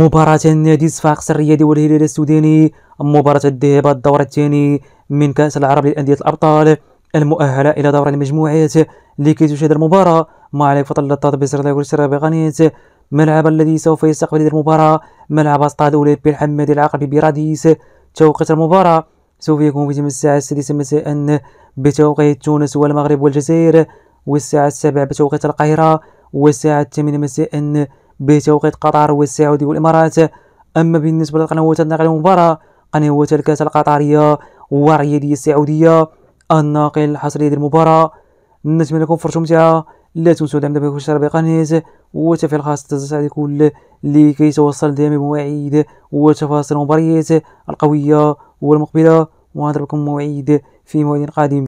مباراة نادي صفاقس الرياضي والهلال السوداني مباراة الذهاب الدور الثاني من كأس العرب للأندية الأبطال المؤهلة إلى دور المجموعات لكي تشاهد المباراة مع عليك فضل اللطاط بسر لا بغنيت ملعب الذي سوف يستقبل المباراة ملعب استاد أولمبي الحمادي العقبي براديس توقيت المباراة سوف يكون في الساعة السادسة مساء بتوقيت تونس والمغرب والجزائر والساعة السابعة بتوقيت القاهرة والساعة الثامنة مساء بتوقيت قطر والسعودي والإمارات أما بالنسبة للقنوات الناقلة للمباراه قنوات الكاس القطرية والرياضية السعودية الناقل الحصري للمباراة نتمنى لكم فرصه ممتعة لا تنسوا دعم دابا والاشتراك بالقناة وتفعيل الخاص التنبيهات الكل لكي يتوصل دائما بمواعيد وتفاصيل المباريات القوية والمقبلة لكم موعد في موعد قادم